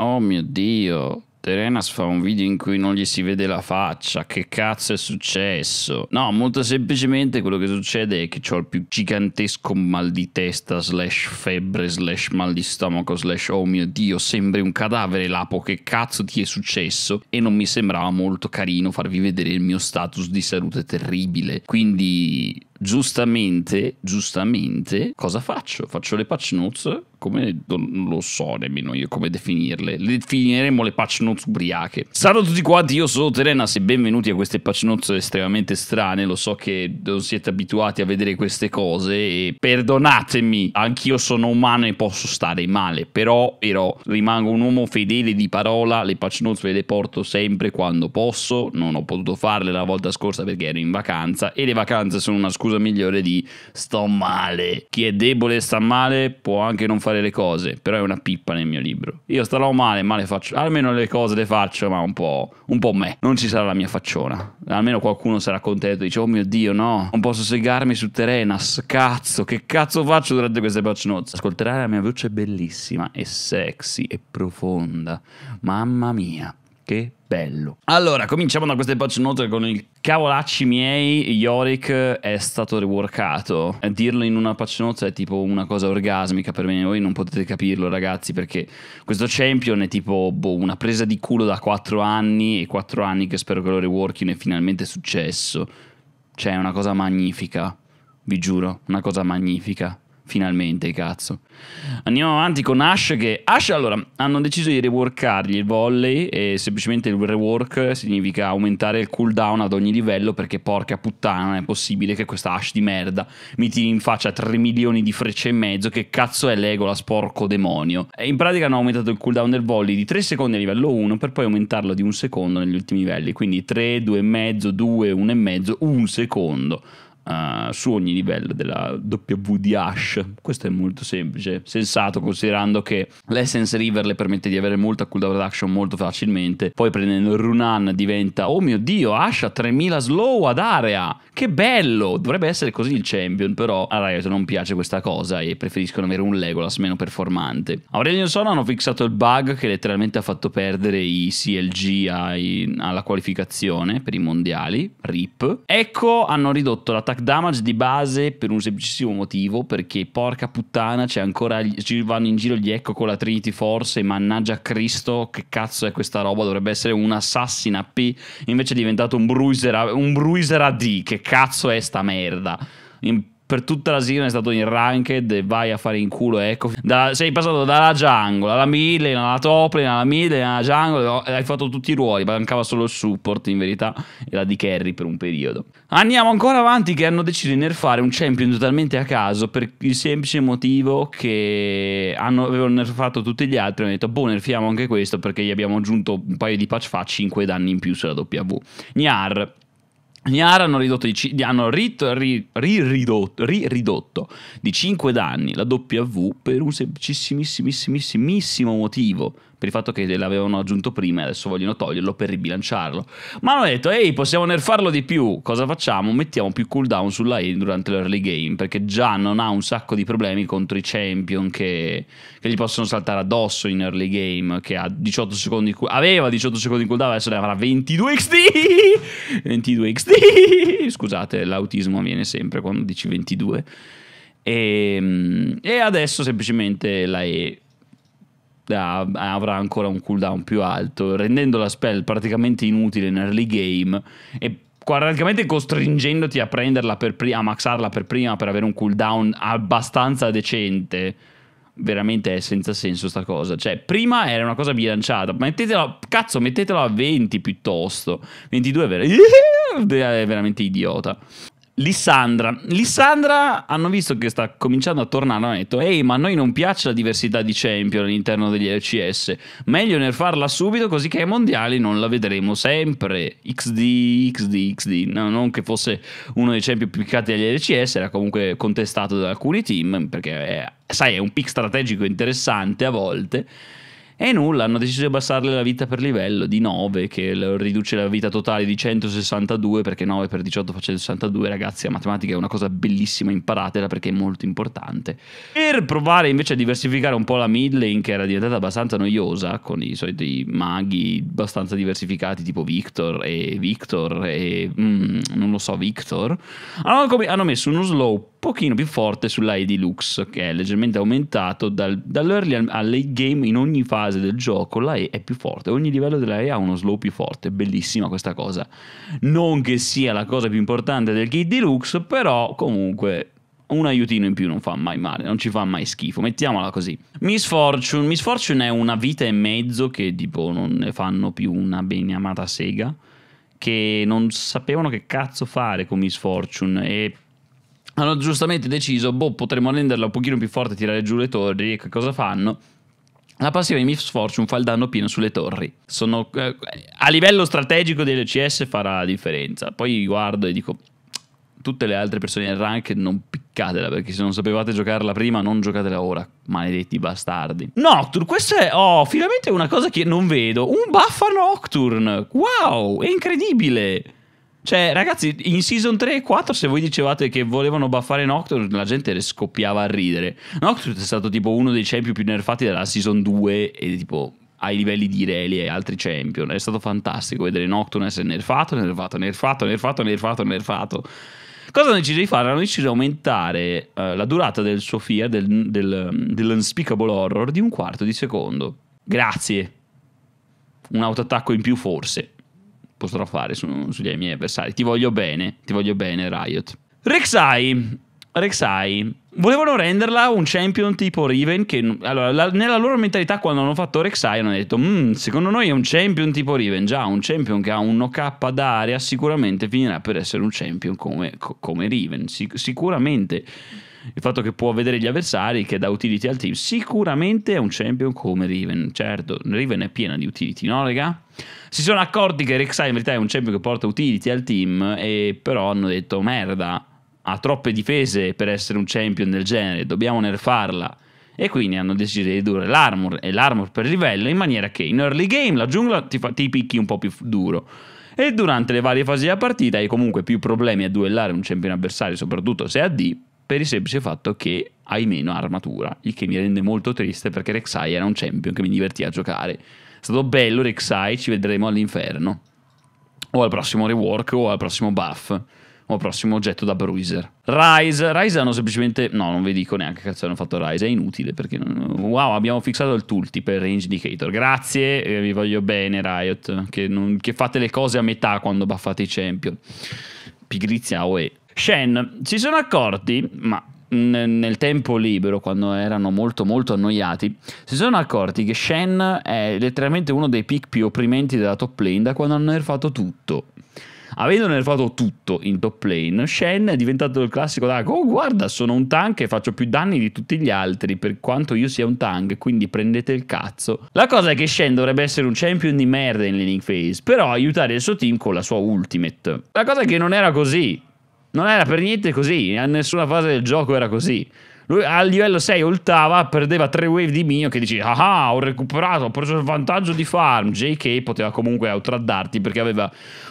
Oh mio dio, Terenas fa un video in cui non gli si vede la faccia. Che cazzo è successo? No, molto semplicemente quello che succede è che ho il più gigantesco mal di testa, slash febbre, slash mal di stomaco, slash oh mio dio, sembri un cadavere lapo. Che cazzo ti è successo? E non mi sembrava molto carino farvi vedere il mio status di salute terribile. Quindi. Giustamente, giustamente, cosa faccio? Faccio le patch notes, come non lo so nemmeno io come definirle. Le definiremo le patch notes ubriache. Salve a tutti quanti, io sono Terenas e benvenuti a queste patch notes estremamente strane. Lo so che non siete abituati a vedere queste cose e perdonatemi, anch'io sono umano e posso stare male, però, però rimango un uomo fedele di parola, le patch notes ve le porto sempre quando posso, non ho potuto farle la volta scorsa perché ero in vacanza e le vacanze sono una scusa migliore di sto male. Chi è debole e sta male può anche non farlo fare le cose, però è una pippa nel mio libro. Io starò male, ma le faccio. Almeno le cose le faccio, ma un po', un po' me. Non ci sarà la mia facciona. Almeno qualcuno sarà contento. Dice, oh mio dio, no, non posso segarmi su Terenas. Cazzo, che cazzo faccio durante queste patch notes? Ascolterai la mia voce bellissima e sexy e profonda. Mamma mia che bello. Allora, cominciamo da queste patch note con il cavolacci miei, Yorick è stato reworkato. Dirlo in una patch note è tipo una cosa orgasmica per me, voi non potete capirlo ragazzi perché questo champion è tipo boh, una presa di culo da 4 anni e 4 anni che spero che lo reworkino è finalmente successo. Cioè è una cosa magnifica, vi giuro, una cosa magnifica. Finalmente, cazzo. Andiamo avanti con Ash che... Ash, allora, hanno deciso di reworkargli il volley e semplicemente il rework significa aumentare il cooldown ad ogni livello perché porca puttana non è possibile che questa Ash di merda mi tiri in faccia 3 milioni di frecce e mezzo che cazzo è Legola, sporco demonio. E in pratica hanno aumentato il cooldown del volley di 3 secondi a livello 1 per poi aumentarlo di un secondo negli ultimi livelli, quindi 3, 2,5, 2, 1,5, 1 secondo su ogni livello della W di Ash. Questo è molto semplice, sensato considerando che l'Essence River le permette di avere molta cooldown reduction molto facilmente. Poi prendendo il Runan diventa, oh mio dio, Ash ha 3000 slow ad area. Che bello! Dovrebbe essere così il champion, però a Riot non piace questa cosa e preferiscono avere un Legolas meno performante. Aurelion Sono hanno fissato il bug che letteralmente ha fatto perdere i CLG ai, alla qualificazione per i mondiali, RIP. Ecco, hanno ridotto l'attacco Black Damage di base per un semplicissimo motivo, perché porca puttana c'è ancora, ci vanno in giro gli Ecco con la Trinity Force e mannaggia Cristo, che cazzo è questa roba? Dovrebbe essere un Assassin AP, invece è diventato un Bruiser, un bruiser AD, che cazzo è sta merda? per tutta la season è stato in ranked vai a fare in culo, ecco. Da, sei passato dalla jungle alla mille, alla top lane, alla mille, alla jungle, hai fatto tutti i ruoli, mancava solo il support in verità e la di carry per un periodo. Andiamo ancora avanti che hanno deciso di nerfare un champion totalmente a caso per il semplice motivo che hanno, avevano nerfato tutti gli altri e hanno detto boh nerfiamo anche questo perché gli abbiamo aggiunto un paio di patch fa 5 danni in più sulla W. Gnar Niara hanno, ridotto di, c- hanno rit- ri- riridotto, riridotto di 5 danni la W per un semplicissimissimo motivo per il fatto che l'avevano aggiunto prima e adesso vogliono toglierlo per ribilanciarlo. Ma hanno detto, ehi, possiamo nerfarlo di più. Cosa facciamo? Mettiamo più cooldown sulla E durante l'early game, perché già non ha un sacco di problemi contro i champion che, che gli possono saltare addosso in early game, che ha 18 secondi, aveva 18 secondi di cooldown, adesso ne avrà 22 XD! 22 XD! Scusate, l'autismo viene sempre quando dici 22. E, ehm, e adesso semplicemente la E avrà ancora un cooldown più alto, rendendo la spell praticamente inutile in early game e praticamente costringendoti a prenderla per prima, a maxarla per prima per avere un cooldown abbastanza decente. Veramente è senza senso sta cosa. Cioè, prima era una cosa bilanciata. Mettetela, cazzo, mettetela a 20 piuttosto. 22 è, ver- è veramente idiota. Lissandra. Lissandra hanno visto che sta cominciando a tornare, hanno detto ehi ma a noi non piace la diversità di champion all'interno degli LCS, meglio nerfarla subito così che ai mondiali non la vedremo sempre, XD, XD, XD, no, non che fosse uno dei champion più piccati degli LCS, era comunque contestato da alcuni team perché è, sai è un pick strategico interessante a volte e nulla, hanno deciso di abbassarle la vita per livello di 9, che riduce la vita totale di 162, perché 9 per 18 fa 162, ragazzi, la matematica è una cosa bellissima, imparatela perché è molto importante. Per provare invece a diversificare un po' la mid lane, che era diventata abbastanza noiosa, con i soliti maghi abbastanza diversificati, tipo Victor e Victor e... Mm, non lo so, Victor, hanno, hanno messo uno slow pochino più forte sull'AI Deluxe, che è leggermente aumentato dal, dall'early late game in ogni fase del gioco, l'AI è più forte, ogni livello dell'AI ha uno slow più forte, bellissima questa cosa. Non che sia la cosa più importante del kit Deluxe, però comunque un aiutino in più non fa mai male, non ci fa mai schifo, mettiamola così. Miss Fortune, Miss Fortune è una vita e mezzo che tipo non ne fanno più una beniamata sega, che non sapevano che cazzo fare con Miss Fortune e hanno giustamente deciso, boh, potremmo renderla un pochino più forte e tirare giù le torri. E che cosa fanno? La passiva di Miss Fortune fa il danno pieno sulle torri. Sono, eh, a livello strategico delle CS farà la differenza. Poi guardo e dico, tutte le altre persone del rank non piccatela perché se non sapevate giocarla prima non giocatela ora, maledetti bastardi. Nocturne, questa è oh, finalmente una cosa che non vedo, un buff Nocturne. Wow, è incredibile. Cioè, ragazzi, in season 3 e 4, se voi dicevate che volevano buffare Nocturne, la gente scoppiava a ridere. Nocturne è stato tipo uno dei champion più nerfati della season 2 e tipo ai livelli di Reli e altri champion. È stato fantastico vedere Nocturne essere nerfato, nerfato, nerfato, nerfato, nerfato, nerfato. Cosa hanno deciso di fare? Hanno deciso di aumentare uh, la durata del Sofia, del, del, dell'unspeakable horror, di un quarto di secondo. Grazie. Un autoattacco in più forse potrò fare su, sugli miei avversari. Ti voglio bene, ti voglio bene Riot. Rek'Sai, Rek'Sai, volevano renderla un champion tipo Riven che allora, la, nella loro mentalità quando hanno fatto Rek'Sai hanno detto mm, secondo noi è un champion tipo Riven già un champion che ha un no-k d'aria sicuramente finirà per essere un champion come, co- come Riven Sic- sicuramente il fatto che può vedere gli avversari che dà utility al team. Sicuramente è un champion come Riven, certo, Riven è piena di utility, no raga? Si sono accorti che Rek'Sai in verità è un champion che porta utility al team e però hanno detto merda, ha troppe difese per essere un champion del genere, dobbiamo nerfarla. E quindi hanno deciso di ridurre l'armor e l'armor per livello in maniera che in early game la giungla ti, fa, ti picchi un po' più duro e durante le varie fasi della partita hai comunque più problemi a duellare un champion avversario, soprattutto se è a D, per il semplice fatto che hai meno armatura, il che mi rende molto triste perché Rek'Sai era un champion che mi divertiva a giocare. È stato bello Rek'Sai, ci vedremo all'inferno. O al prossimo rework o al prossimo buff o al prossimo oggetto da bruiser. Rise, Rise hanno semplicemente... No, non vi dico neanche che cazzo hanno fatto Rise, è inutile perché... Non... Wow, abbiamo fissato il tooltip il range indicator. Grazie, eh, vi voglio bene Riot, che, non... che, fate le cose a metà quando buffate i champion. Pigrizia, oe. Shen si sono accorti, ma nel tempo libero, quando erano molto molto annoiati, si sono accorti che Shen è letteralmente uno dei pick più opprimenti della top lane da quando hanno nerfato tutto. Avendo nerfato tutto in top lane, Shen è diventato il classico Dago. Oh, guarda, sono un tank e faccio più danni di tutti gli altri per quanto io sia un tank, quindi prendete il cazzo. La cosa è che Shen dovrebbe essere un champion di merda in laning phase, però aiutare il suo team con la sua ultimate. La cosa è che non era così. Non era per niente così, a nessuna fase del gioco era così. Lui al livello 6 ultava, perdeva 3 wave di Mio che dici ah, ah ho recuperato, ho preso il vantaggio di farm. JK poteva comunque outraddarti perché aveva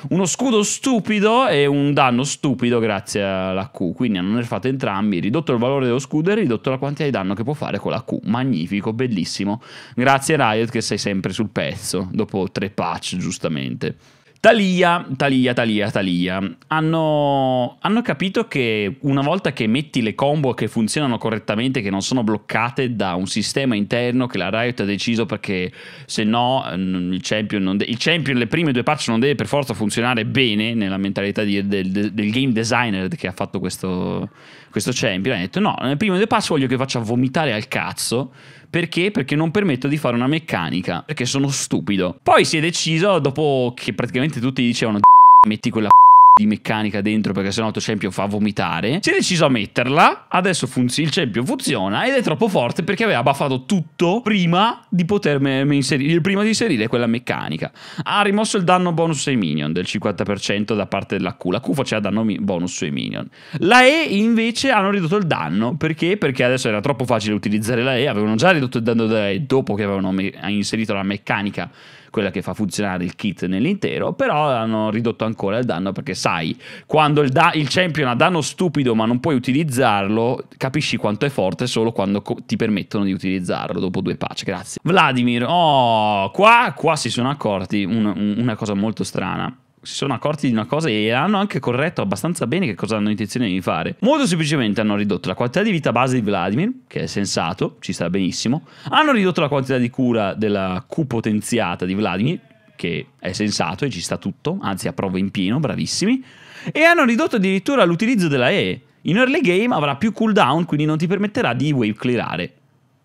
uno scudo stupido e un danno stupido grazie alla Q. Quindi hanno nerfato entrambi, ridotto il valore dello scudo e ridotto la quantità di danno che può fare con la Q. Magnifico, bellissimo. Grazie Riot che sei sempre sul pezzo, dopo tre patch giustamente. Talia, Talia, Talia, Talia. Hanno, hanno, capito che una volta che metti le combo che funzionano correttamente, che non sono bloccate da un sistema interno che la Riot ha deciso perché se no il champion, de- il champion le prime due patch non deve per forza funzionare bene nella mentalità di, del, del, game designer che ha fatto questo, questo champion. Ha detto no, nelle prime due patch voglio che faccia vomitare al cazzo perché? Perché non permetto di fare una meccanica, perché sono stupido. Poi si è deciso, dopo che praticamente tutti dicevano metti quella di meccanica dentro perché sennò Auto Champion fa vomitare. Si è deciso a metterla, adesso il Champion funziona ed è troppo forte perché aveva buffato tutto prima di potermi eh, inserire, prima di inserire quella meccanica. Ha rimosso il danno bonus ai minion del 50% da parte della Q, la Q faceva danno bonus sui minion. La E invece hanno ridotto il danno perché? Perché adesso era troppo facile utilizzare la E, avevano già ridotto il danno della E dopo che avevano inserito la meccanica quella che fa funzionare il kit nell'intero, però hanno ridotto ancora il danno perché sai, quando il, da- il champion ha danno stupido ma non puoi utilizzarlo, capisci quanto è forte solo quando co- ti permettono di utilizzarlo dopo due patch, grazie. Vladimir, oh, qua, qua si sono accorti un, un, una cosa molto strana si sono accorti di una cosa e hanno anche corretto abbastanza bene che cosa hanno intenzione di fare. Molto semplicemente hanno ridotto la quantità di vita base di Vladimir, che è sensato, ci sta benissimo. Hanno ridotto la quantità di cura della Q potenziata di Vladimir, che è sensato e ci sta tutto, anzi approvo in pieno, bravissimi. E hanno ridotto addirittura l'utilizzo della E. In early game avrà più cooldown, quindi non ti permetterà di wave clearare.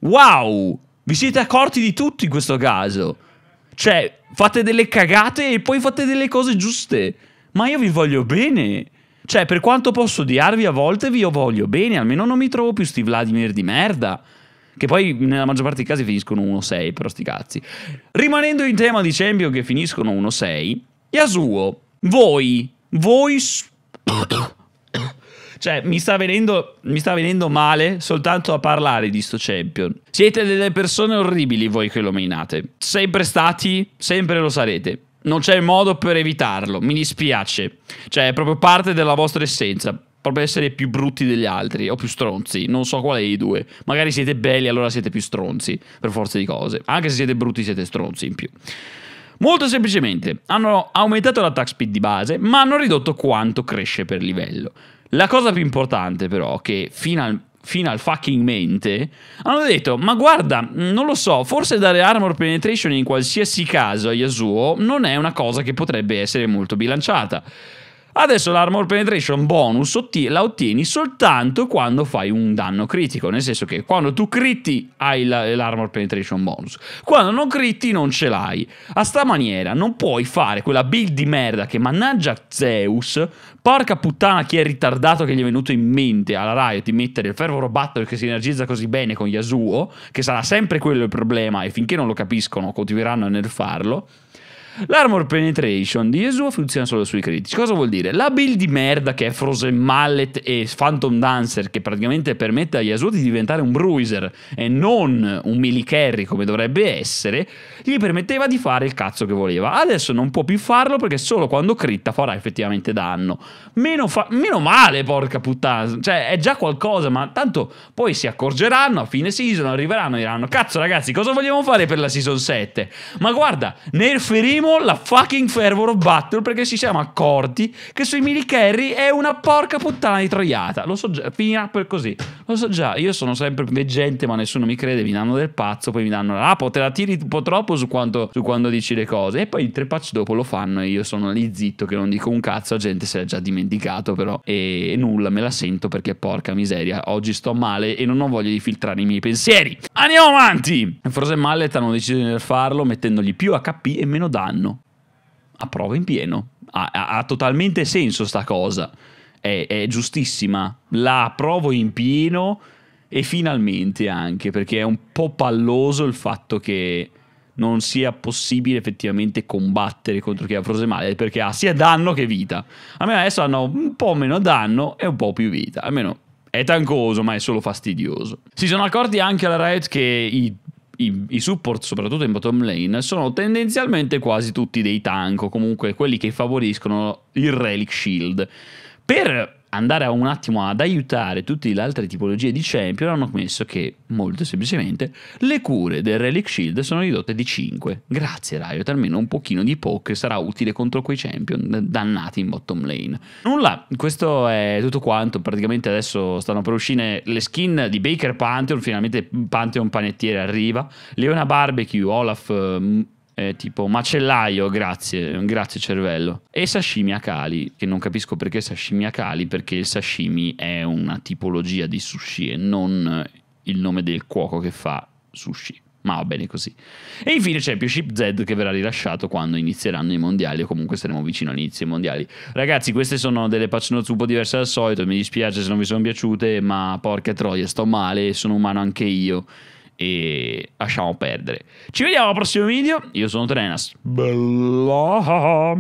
Wow! Vi siete accorti di tutto in questo caso? Cioè, fate delle cagate e poi fate delle cose giuste. Ma io vi voglio bene. Cioè, per quanto posso odiarvi a volte, vi voglio bene. Almeno non mi trovo più sti Vladimir di merda. Che poi nella maggior parte dei casi finiscono 1-6, però sti cazzi. Rimanendo in tema di Champion che finiscono 1-6, Yasuo, voi, voi... Cioè, mi sta, venendo, mi sta venendo male soltanto a parlare di sto champion. Siete delle persone orribili voi che lo mainate. Sempre stati, sempre lo sarete. Non c'è modo per evitarlo, mi dispiace. Cioè, è proprio parte della vostra essenza. Proprio essere più brutti degli altri o più stronzi, non so quale dei due. Magari siete belli, allora siete più stronzi, per forza di cose. Anche se siete brutti, siete stronzi in più. Molto semplicemente, hanno aumentato l'attack speed di base, ma hanno ridotto quanto cresce per livello. La cosa più importante però, che fino al fino al fucking mente, hanno detto: Ma guarda, non lo so, forse dare armor penetration in qualsiasi caso a Yasuo non è una cosa che potrebbe essere molto bilanciata. Adesso l'armor penetration bonus la ottieni soltanto quando fai un danno critico, nel senso che quando tu critti hai l'armor penetration bonus, quando non critti non ce l'hai. A sta maniera non puoi fare quella build di merda che mannaggia Zeus, porca puttana chi è ritardato che gli è venuto in mente alla Riot di mettere il fervoro battle che si energizza così bene con Yasuo, che sarà sempre quello il problema e finché non lo capiscono continueranno a nerfarlo. L'armor penetration di Yasuo funziona solo sui critici. Cosa vuol dire? La build di merda che è Frozen Mallet e Phantom Dancer, che praticamente permette a Yasuo di diventare un bruiser e non un melee carry come dovrebbe essere, gli permetteva di fare il cazzo che voleva. Adesso non può più farlo perché solo quando critta farà effettivamente danno. Meno, meno male, porca puttana. Cioè, è già qualcosa, ma tanto poi si accorgeranno a fine season, arriveranno e diranno: Cazzo, ragazzi, cosa vogliamo fare per la season 7? Ma guarda, nerferemo Primo, la fucking fervor of battle perché ci siamo accorti che sui mini carry è una porca puttana di troiata. Lo so già, finirà per così. Lo so già, io sono sempre veggente ma nessuno mi crede, mi danno del pazzo, poi mi danno la ah, te la tiri un po' troppo su, quanto, su quando dici le cose. E poi tre patch dopo lo fanno e io sono lì zitto che non dico un cazzo, la gente se l'è già dimenticato però. E nulla, me la sento perché porca miseria, oggi sto male e non ho voglia di filtrare i miei pensieri. Andiamo avanti! Frozen Mallet hanno deciso di farlo mettendogli più HP e meno danno danno. A prova in pieno. Ha, ha, ha totalmente senso sta cosa. È, è giustissima. La approvo in pieno e finalmente anche perché è un po' palloso il fatto che non sia possibile effettivamente combattere contro chi ha prose male perché ha sia danno che vita. Almeno adesso hanno un po' meno danno e un po' più vita, almeno è tancoso ma è solo fastidioso. Si sono accorti anche alla Riot che i i, i, support, soprattutto in bottom lane, sono tendenzialmente quasi tutti dei tank, o comunque quelli che favoriscono il Relic Shield. Per andare un attimo ad aiutare tutte le altre tipologie di champion, hanno ammesso che, molto semplicemente, le cure del Relic Shield sono ridotte di 5. Grazie Riot, almeno un pochino di poke sarà utile contro quei champion dannati in bottom lane. Nulla, questo è tutto quanto, praticamente adesso stanno per uscire le skin di Baker Pantheon, finalmente Pantheon Panettiere arriva, Leona Barbecue, Olaf mm, eh, tipo macellaio, grazie, grazie cervello. E sashimi akali, che non capisco perché sashimi akali, perché il sashimi è una tipologia di sushi e non il nome del cuoco che fa sushi. Ma va bene così. E infine Championship Z che verrà rilasciato quando inizieranno i mondiali o comunque saremo vicino all'inizio dei mondiali. Ragazzi, queste sono delle patch notes un po' diverse dal solito, mi dispiace se non vi sono piaciute, ma porca troia, sto male, sono umano anche io e lasciamo perdere. Ci vediamo al prossimo video, io sono Trenas. Bella!